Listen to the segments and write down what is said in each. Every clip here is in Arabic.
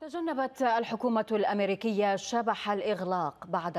تجنبت الحكومة الأمريكية شبح الإغلاق بعد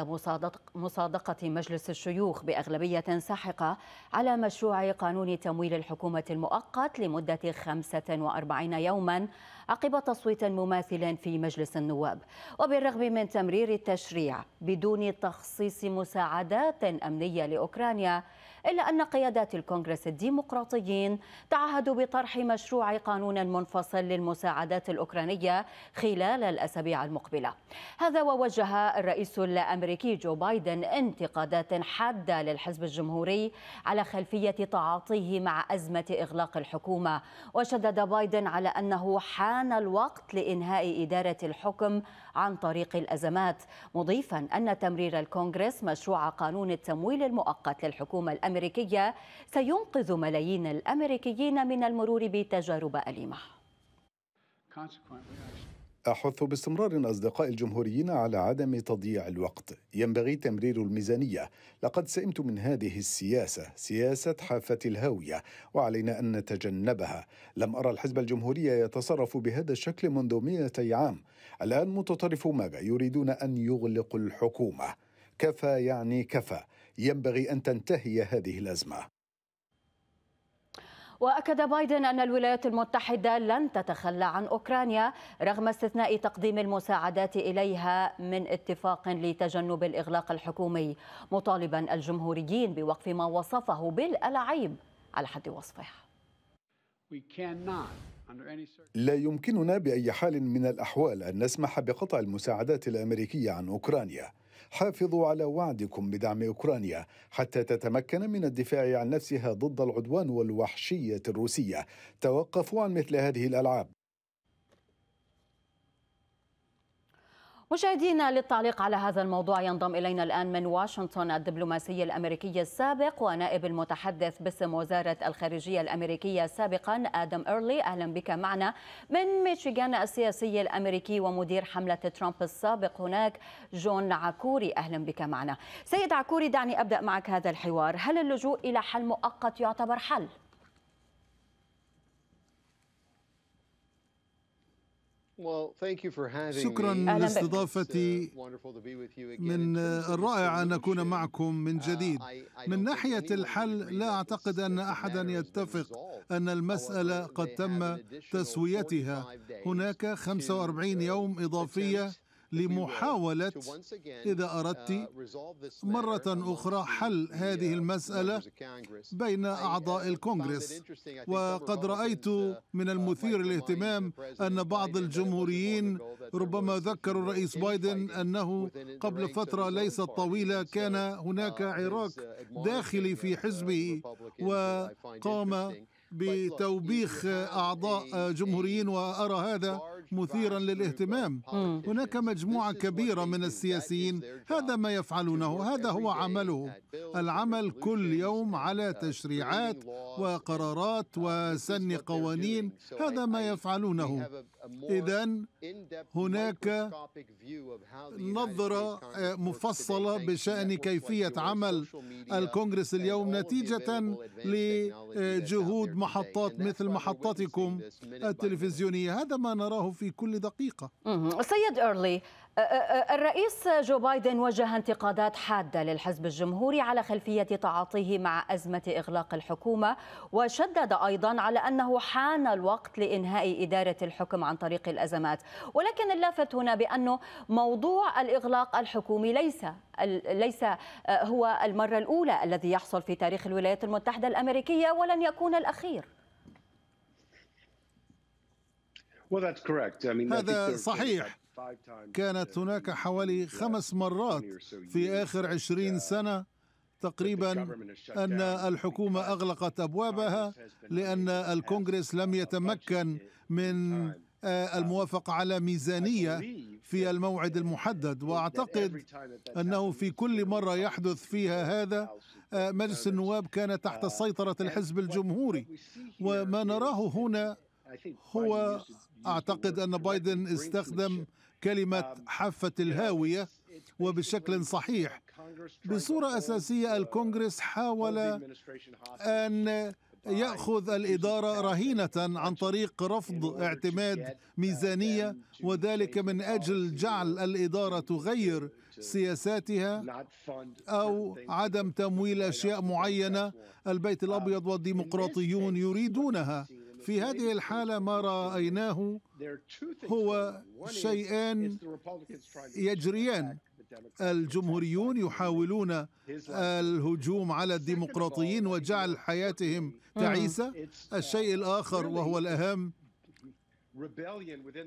مصادقة مجلس الشيوخ بأغلبية ساحقة على مشروع قانون تمويل الحكومة المؤقت لمدة 45 يوما عقب تصويت مماثل في مجلس النواب وبالرغم من تمرير التشريع بدون تخصيص مساعدات أمنية لأوكرانيا إلا أن قيادات الكونغرس الديمقراطيين تعهدوا بطرح مشروع قانون منفصل للمساعدات الأوكرانية خلال الأسابيع المقبلة هذا ووجه الرئيس الأمريكي جو بايدن انتقادات حادة للحزب الجمهوري على خلفية تعاطيه مع أزمة إغلاق الحكومة وشدد بايدن على أنه حان الوقت لإنهاء إدارة الحكم عن طريق الأزمات مضيفا أن تمرير الكونغرس مشروع قانون التمويل المؤقت للحكومة الأمريكية الأمريكية سينقذ ملايين الأمريكيين من المرور بتجارب أليمة أحث باستمرار أصدقاء الجمهوريين على عدم تضييع الوقت ينبغي تمرير الميزانية لقد سئمت من هذه السياسة سياسة حافة الهاوية وعلينا أن نتجنبها لم أرى الحزب الجمهوري يتصرف بهذا الشكل منذ مئتي عام الآن متطرف ماغا يريدون أن يغلقوا الحكومة كفى يعني كفى ينبغي أن تنتهي هذه الأزمة واكد بايدن ان الولايات المتحده لن تتخلى عن اوكرانيا رغم استثناء تقديم المساعدات اليها من اتفاق لتجنب الاغلاق الحكومي مطالبا الجمهوريين بوقف ما وصفه بالالعيب على حد وصفه لا يمكننا باي حال من الاحوال ان نسمح بقطع المساعدات الامريكيه عن اوكرانيا حافظوا على وعدكم بدعم اوكرانيا حتى تتمكن من الدفاع عن نفسها ضد العدوان والوحشيه الروسيه توقفوا عن مثل هذه الالعاب مشاهدينا للتعليق على هذا الموضوع ينضم إلينا الآن من واشنطن الدبلوماسي الأمريكي السابق ونائب المتحدث باسم وزارة الخارجية الأمريكية سابقا آدم إيرلي أهلا بك معنا من ميشيغان السياسي الأمريكي ومدير حملة ترامب السابق هناك جون عكوري أهلا بك معنا سيد عكوري دعني أبدأ معك هذا الحوار هل اللجوء إلى حل مؤقت يعتبر حل؟ شكرا لاستضافتي uh, من الرائع ان اكون معكم من uh, جديد من ناحيه الحل لا اعتقد ان احدا يتفق ان المساله قد تم تسويتها هناك 45 uh, يوم اضافيه لمحاولة إذا أردت uh, مرة أخرى حل هذه المسألة بين uh, أعضاء الكونغرس وقد رأيت uh, من المثير للاهتمام أن بعض الجمهوريين ربما ذكروا الرئيس بايدن أنه قبل فترة ليست طويلة كان هناك عراك داخلي في حزبه وقام بتوبيخ أعضاء جمهوريين وأرى هذا مثيرا للاهتمام هناك مجموعة كبيرة من السياسيين هذا ما يفعلونه هذا هو عمله العمل كل يوم على تشريعات وقرارات وسن قوانين هذا ما يفعلونه إذا هناك نظرة آه، مفصلة بشأن كيفية عمل الكونغرس اليوم نتيجة لجهود محطات مثل محطتكم التلفزيونية هذا ما نراه في كل دقيقة سيد إيرلي أه، أه، أه، الرئيس جو بايدن وجه انتقادات حادة للحزب الجمهوري على خلفية تعاطيه مع أزمة إغلاق الحكومة وشدد أيضا على أنه حان الوقت لإنهاء إدارة الحكم عن طريق الأزمات ولكن اللافت هنا بأنه موضوع الإغلاق الحكومي ليس ليس هو المرة الأولى الذي يحصل في تاريخ الولايات المتحدة الأمريكية ولن يكون الأخير هذا صحيح كانت هناك حوالي خمس مرات في آخر عشرين سنة تقريبا أن الحكومة أغلقت أبوابها لأن الكونغرس لم يتمكن من آه، الموافقة على ميزانية في الموعد المحدد وأعتقد أنه في كل مرة يحدث فيها هذا آه، مجلس النواب كان تحت سيطرة الحزب الجمهوري وما نراه هنا هو أعتقد أن بايدن استخدم كلمة آه، حافة الهاوية وبشكل صحيح بصورة أساسية الكونغرس حاول أن ياخذ الاداره رهينه عن طريق رفض اعتماد uh, ميزانيه وذلك من اجل جعل الاداره تغير سياساتها او عدم تمويل اشياء معينه البيت uh, الابيض والديمقراطيون يريدونها في هذه الحاله ما رايناه هو شيئان يجريان الجمهوريون يحاولون الهجوم على الديمقراطيين وجعل حياتهم تعيسه الشيء الاخر وهو الاهم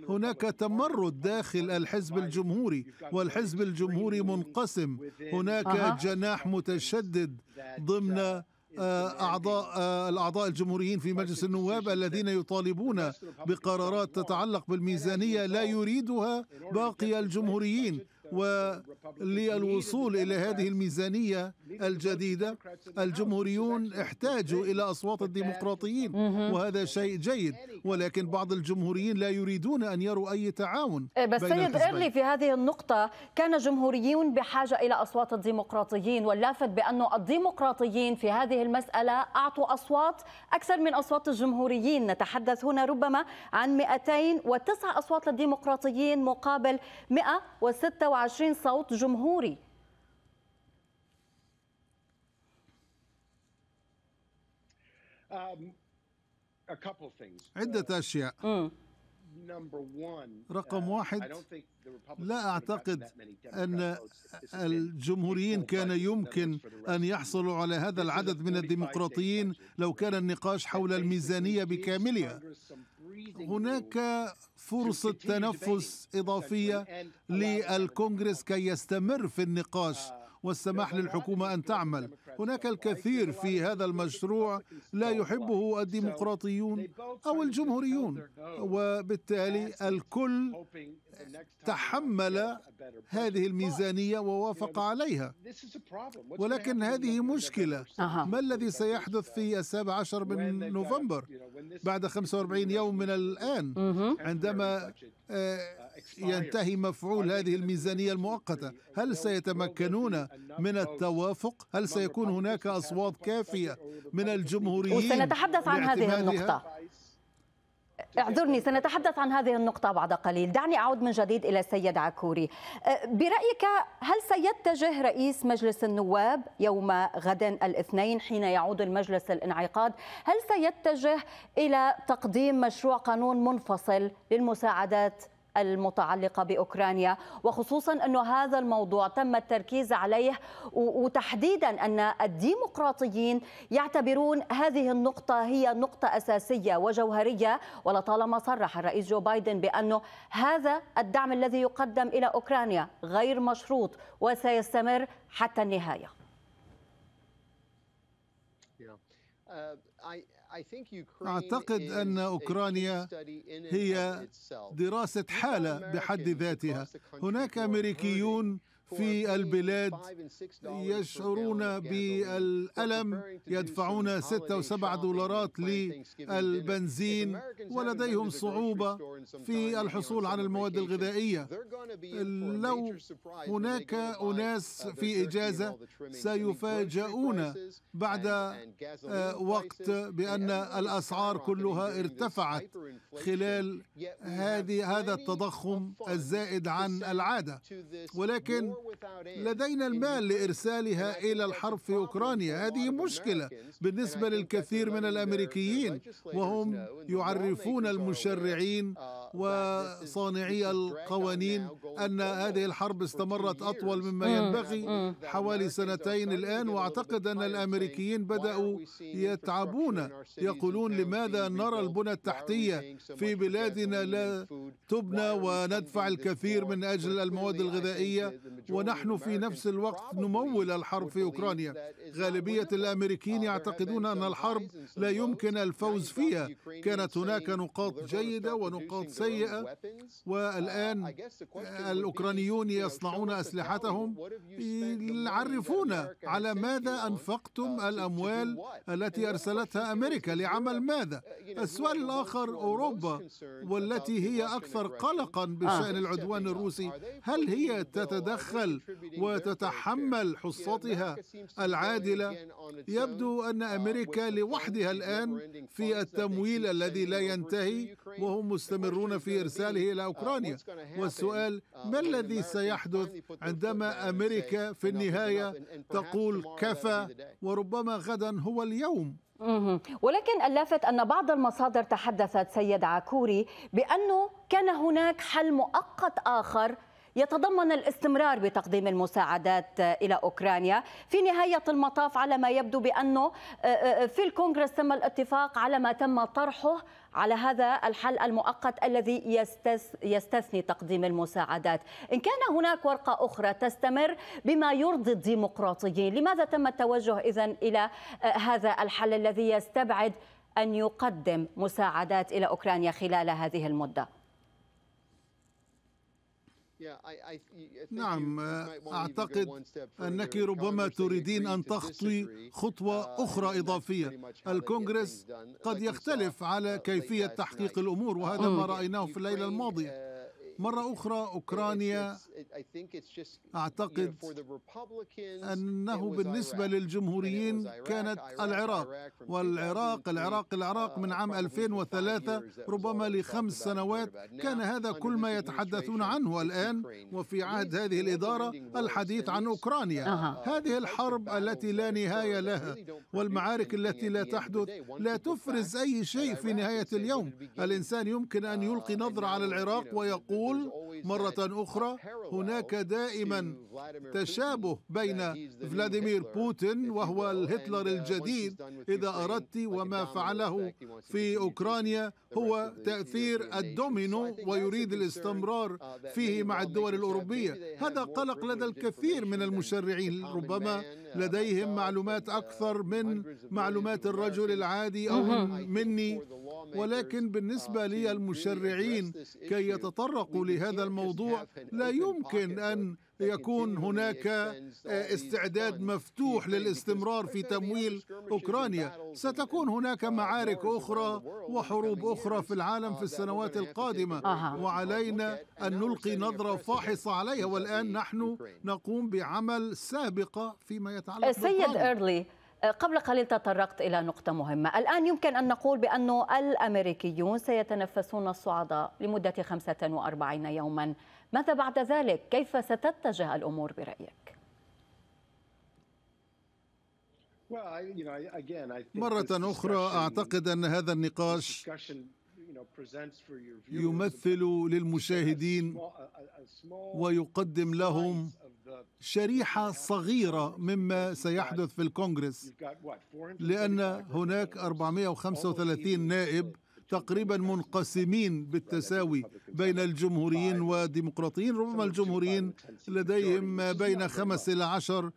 هناك تمرد داخل الحزب الجمهوري والحزب الجمهوري منقسم هناك جناح متشدد ضمن uh, آه، أعضاء آه، الأعضاء الجمهوريين في مجلس النواب الذين يطالبون بقرارات تتعلق بالميزانية لا يريدها باقي الجمهوريين وللوصول إلى هذه الميزانية الجديدة الجمهوريون احتاجوا إلى أصوات الديمقراطيين وهذا شيء جيد ولكن بعض الجمهوريين لا يريدون أن يروا أي تعاون إيه، بس سيد إيرلي في هذه النقطة كان الجمهوريون بحاجة إلى أصوات الديمقراطيين واللافت بأن الديمقراطيين في هذه المسألة أعطوا أصوات أكثر من أصوات الجمهوريين نتحدث هنا ربما عن 209 أصوات للديمقراطيين مقابل 126 27 صوت جمهوري um, عدة uh, أشياء رقم uh, واحد لا أعتقد أن الجمهوريين كان يمكن أن يحصلوا على هذا العدد من الديمقراطيين لو كان النقاش حول الميزانية بكاملها هناك فرصة تنفس إضافية للكونغرس كي يستمر في النقاش والسماح للحكومة أن تعمل هناك الكثير في هذا المشروع لا يحبه الديمقراطيون أو الجمهوريون وبالتالي الكل تحمل هذه الميزانية ووافق عليها ولكن هذه مشكلة ما الذي سيحدث في السابع عشر من نوفمبر بعد 45 يوم من الآن عندما آه، ينتهي مفعول هذه الميزانية المؤقتة هل سيتمكنون من التوافق هل سيكون هناك أصوات كافية من الجمهوريين وسنتحدث عن هذه النقطة اعذرني سنتحدث عن هذه النقطة بعد قليل دعني أعود من جديد إلى السيد عكوري أه، برأيك هل سيتجه رئيس مجلس النواب يوم غد الاثنين حين يعود المجلس الانعقاد هل سيتجه إلى تقديم مشروع قانون منفصل للمساعدات المتعلقة بأوكرانيا وخصوصا أن هذا الموضوع تم التركيز عليه وتحديدا أن الديمقراطيين يعتبرون هذه النقطة هي نقطة أساسية وجوهرية ولطالما صرح الرئيس جو بايدن بأنه هذا الدعم الذي يقدم إلى أوكرانيا غير مشروط وسيستمر حتى النهاية. Uh, اعتقد ان اوكرانيا هي دراسه حاله بحد ذاتها هناك امريكيون في البلاد يشعرون بالألم يدفعون 6 وسبعة 7 دولارات للبنزين ولديهم صعوبة في الحصول على المواد الغذائية لو هناك أناس في إجازة سيفاجؤون بعد آه، وقت بأن الأسعار كلها ارتفعت خلال هذه هذا التضخم الزائد عن العادة ولكن لدينا المال لإرسالها إلى الحرب في أوكرانيا هذه مشكلة بالنسبة للكثير من الأمريكيين وهم يعرفون المشرعين وصانعي القوانين أن هذه الحرب استمرت أطول مما ينبغي حوالي سنتين الآن وأعتقد أن الأمريكيين بدأوا يتعبون يقولون لماذا نرى البنى التحتية في بلادنا لا تبنى وندفع الكثير من أجل المواد الغذائية ونحن في نفس الوقت نمول الحرب في أوكرانيا غالبية الأمريكيين يعتقدون أن الحرب لا يمكن الفوز فيها كانت هناك نقاط جيدة ونقاط سيئة والآن الأوكرانيون يصنعون أسلحتهم عرفونا على ماذا أنفقتم الأموال التي أرسلتها أمريكا لعمل ماذا السؤال الآخر أوروبا والتي هي أكثر قلقا بشأن آه. العدوان الروسي هل هي تتدخل وتتحمل حصتها العادلة يبدو أن أمريكا لوحدها الآن في التمويل الذي لا ينتهي وهم مستمرون يفكرون في إرساله إلى أوكرانيا والسؤال ما الذي سيحدث عندما أمريكا في النهاية تقول كفى وربما غدا هو اليوم ولكن اللافت أن بعض المصادر تحدثت سيد عكوري بأنه كان هناك حل مؤقت آخر يتضمن الاستمرار بتقديم المساعدات إلى أوكرانيا في نهاية المطاف على ما يبدو بأنه آه، آه، آه، في الكونغرس تم الاتفاق على ما تم طرحه على هذا الحل المؤقت الذي يستثني تقديم المساعدات إن كان هناك ورقة أخرى تستمر بما يرضي الديمقراطيين لماذا تم التوجه إذا إلى هذا الحل الذي يستبعد أن يقدم مساعدات إلى أوكرانيا خلال هذه المدة؟ نعم آه، أعتقد أنك ربما تريدين أن تخطي خطوة uh, أخرى إضافية الكونغرس قد يختلف على uh, كيفية تحقيق الأمور وهذا oh, ما رأيناه في الليلة الماضية uh, مرة أخرى أوكرانيا أعتقد أنه بالنسبة للجمهوريين كانت العراق والعراق العراق العراق من uh, عام 2003 ربما لخمس سنوات كان هذا كل ما يتحدثون عنه الآن وفي عهد هذه الإدارة الحديث عن أوكرانيا هذه الحرب التي لا نهاية لها والمعارك التي لا تحدث لا تفرز أي شيء في نهاية اليوم الإنسان يمكن أن يلقي uh, نظرة على العراق ويقول أقول مرة أخرى هناك دائما تشابه بين فلاديمير بوتين وهو الهتلر الجديد إذا أردت وما فعله في أوكرانيا هو تأثير الدومينو ويريد الاستمرار فيه مع الدول الأوروبية هذا قلق لدى الكثير من المشرعين ربما لديهم معلومات أكثر من معلومات الرجل العادي أو مني ولكن بالنسبة لي ah, المشرعين كي يتطرقوا لهذا الموضوع لا يمكن أن يكون هناك آه، استعداد مفتوح للاستمرار في تمويل أوكرانيا ستكون هناك uh, معارك أخرى وحروب أخرى في العالم uh, في السنوات القادمة وعلينا أن نلقي نظرة فاحصة عليها والآن نحن نقوم بعمل سابقة فيما يتعلق سيد إيرلي قبل قليل تطرقت إلى نقطة مهمة الآن يمكن أن نقول بأن الأمريكيون سيتنفسون الصعداء لمدة 45 يوما ماذا بعد ذلك؟ كيف ستتجه الأمور برأيك؟ مرة أخرى أعتقد أن هذا النقاش يمثل للمشاهدين ويقدم لهم شريحة صغيرة مما سيحدث في الكونغرس لأن هناك 435 نائب تقريبا منقسمين بالتساوي بين الجمهوريين والديمقراطيين ربما الجمهوريين لديهم ما بين خمس إلى عشر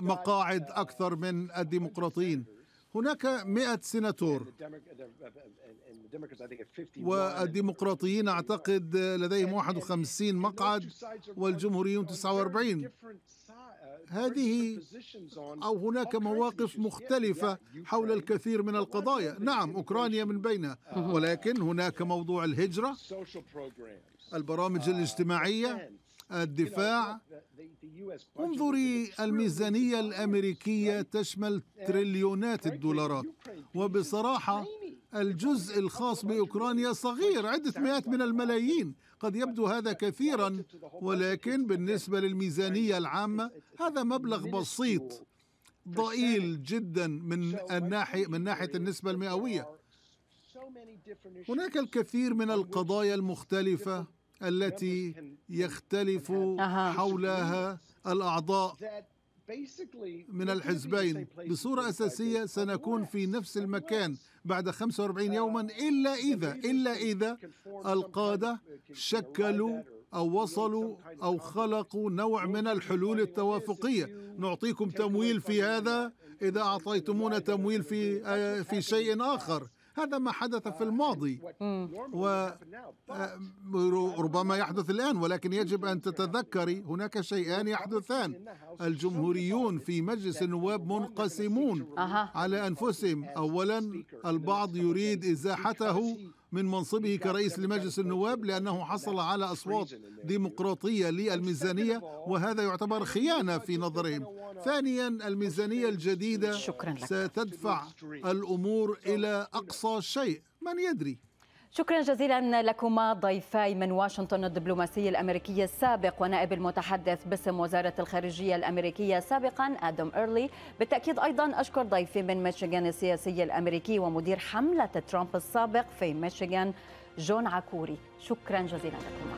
مقاعد أكثر من الديمقراطيين هناك مئة سيناتور والديمقراطيين أعتقد لديهم 51 مقعد والجمهوريون 49 هذه أو هناك مواقف مختلفة حول الكثير من القضايا نعم أوكرانيا من بينها ولكن هناك موضوع الهجرة البرامج الاجتماعية الدفاع انظري الميزانية الأمريكية تشمل تريليونات الدولارات وبصراحة الجزء الخاص بأوكرانيا صغير عدة مئات من الملايين قد يبدو هذا كثيرا ولكن بالنسبة للميزانية العامة هذا مبلغ بسيط ضئيل جدا من الناحية من ناحية النسبة المئوية هناك الكثير من القضايا المختلفة التي يختلف حولها الاعضاء من الحزبين بصورة أساسية سنكون في نفس المكان بعد 45 يوما إلا إذا إلا إذا القادة شكلوا أو وصلوا أو خلقوا نوع من الحلول التوافقية نعطيكم تمويل في هذا إذا أعطيتمونا تمويل في آه، في شيء آخر هذا ما حدث في الماضي uh, mm. وربما uh, يحدث الآن ولكن يجب أن تتذكري هناك شيئان يحدثان الجمهوريون في مجلس النواب منقسمون uh-huh. على أنفسهم أولا البعض يريد إزاحته من منصبه كرئيس لمجلس النواب لأنه حصل على أصوات ديمقراطية للميزانية وهذا يعتبر خيانة في نظرهم ثانيا الميزانية الجديدة ستدفع الأمور إلى أقصى شيء من يدري شكرا جزيلا لكما ضيفاي من واشنطن الدبلوماسي الامريكي السابق ونائب المتحدث باسم وزاره الخارجيه الامريكيه سابقا ادم ايرلي بالتاكيد ايضا اشكر ضيفي من ميشيغان السياسي الامريكي ومدير حمله ترامب السابق في ميشيغان جون عكوري شكرا جزيلا لكما